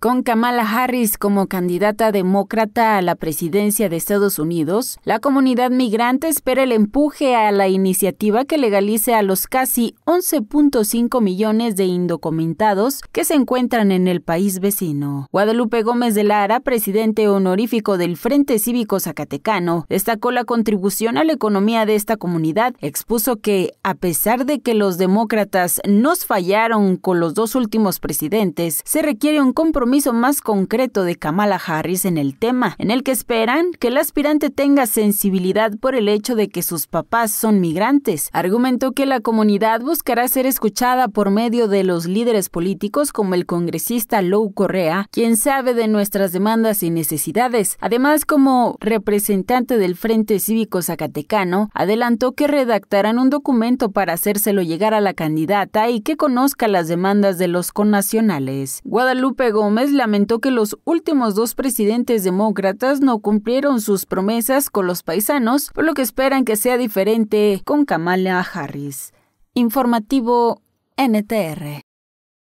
Con Kamala Harris como candidata demócrata a la presidencia de Estados Unidos, la comunidad migrante espera el empuje a la iniciativa que legalice a los casi 11.5 millones de indocumentados que se encuentran en el país vecino. Guadalupe Gómez de Lara, presidente honorífico del Frente Cívico Zacatecano, destacó la contribución a la economía de esta comunidad, expuso que, a pesar de que los demócratas nos fallaron con los dos últimos presidentes, se requiere un compromiso más concreto de Kamala Harris en el tema, en el que esperan que el aspirante tenga sensibilidad por el hecho de que sus papás son migrantes. Argumentó que la comunidad buscará ser escuchada por medio de los líderes políticos como el congresista Lou Correa, quien sabe de nuestras demandas y necesidades. Además, como representante del Frente Cívico Zacatecano, adelantó que redactarán un documento para hacérselo llegar a la candidata y que conozca las demandas de los connacionales. Guadalupe Gómez lamentó que los últimos dos presidentes demócratas no cumplieron sus promesas con los paisanos, por lo que esperan que sea diferente con Kamala Harris. Informativo NTR.